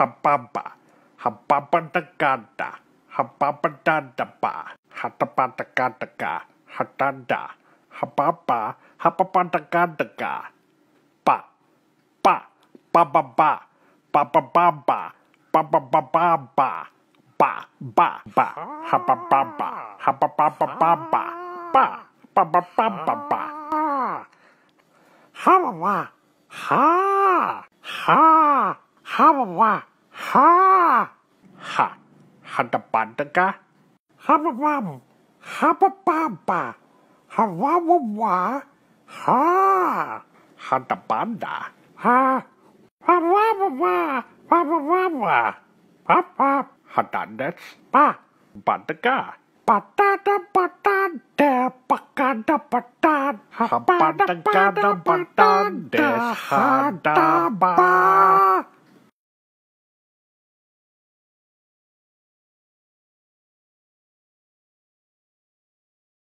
Hababa, Hababadagada, Hababadadaba, Hatabadagadaga, Hadada, Hababa, Hababadagadaga, Ba, Ba, Ba Ba Ba, Ba Ba Ba Ba, Ba Ba Ba Ba Ba, Ba Ba Ba, Hababa, Hababa Ba Ba Ba, Ba Ba Ba Ba Ba Ba, ba ba Ha, Ha, Ha ba Ha! Ha! Hadabadaga! Hababam! Habababa! Hawawawa! Ha! Hadabanda! Ha! Hawawawa! Hawawawa! Papa! Hadanets! Pa! Badaga! Patada patade, pakada patad, hapada kada patades, hada ba.